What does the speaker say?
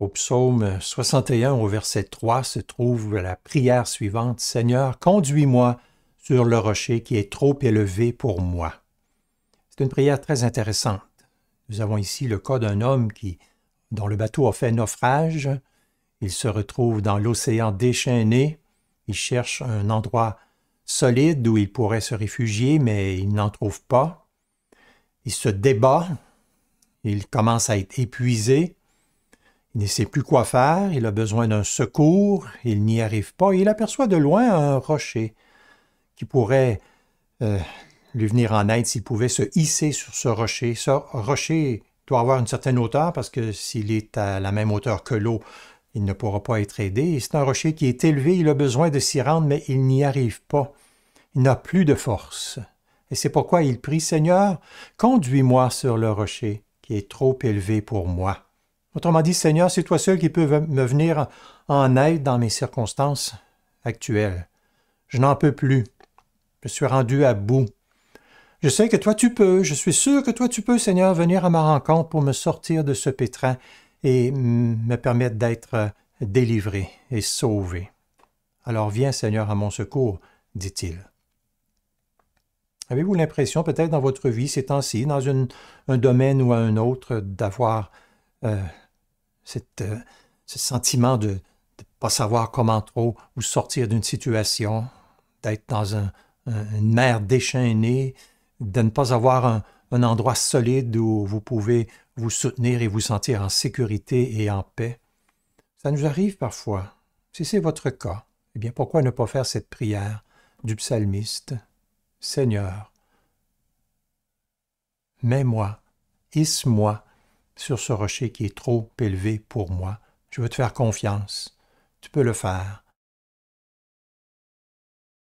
Au psaume 61 au verset 3 se trouve la prière suivante, Seigneur, conduis-moi sur le rocher qui est trop élevé pour moi. C'est une prière très intéressante. Nous avons ici le cas d'un homme qui, dont le bateau a fait naufrage. Il se retrouve dans l'océan déchaîné. Il cherche un endroit solide où il pourrait se réfugier, mais il n'en trouve pas. Il se débat. Il commence à être épuisé. Il ne sait plus quoi faire, il a besoin d'un secours, il n'y arrive pas, il aperçoit de loin un rocher qui pourrait euh, lui venir en aide s'il pouvait se hisser sur ce rocher. Ce rocher doit avoir une certaine hauteur parce que s'il est à la même hauteur que l'eau, il ne pourra pas être aidé. C'est un rocher qui est élevé, il a besoin de s'y rendre, mais il n'y arrive pas. Il n'a plus de force. Et c'est pourquoi il prie Seigneur, conduis-moi sur le rocher qui est trop élevé pour moi. Autrement dit, Seigneur, c'est toi seul qui peux me venir en aide dans mes circonstances actuelles. Je n'en peux plus. Je suis rendu à bout. Je sais que toi tu peux, je suis sûr que toi tu peux, Seigneur, venir à ma rencontre pour me sortir de ce pétrin et me permettre d'être délivré et sauvé. Alors viens, Seigneur, à mon secours, dit-il. Avez-vous l'impression, peut-être dans votre vie ces temps-ci, dans un domaine ou un autre, d'avoir euh, euh, ce sentiment de ne pas savoir comment trop ou sortir d'une situation, d'être dans une mer déchaînée, de ne pas avoir un, endroit solide où vous pouvez vous soutenir et vous sentir en sécurité et en paix. Ça nous arrive parfois. Si c'est votre cas, eh bien pourquoi ne pas faire cette prière du psalmiste Seigneur, mets-moi, hisse-moi sur ce rocher qui est trop élevé pour moi. Je veux te faire confiance. Tu peux le faire.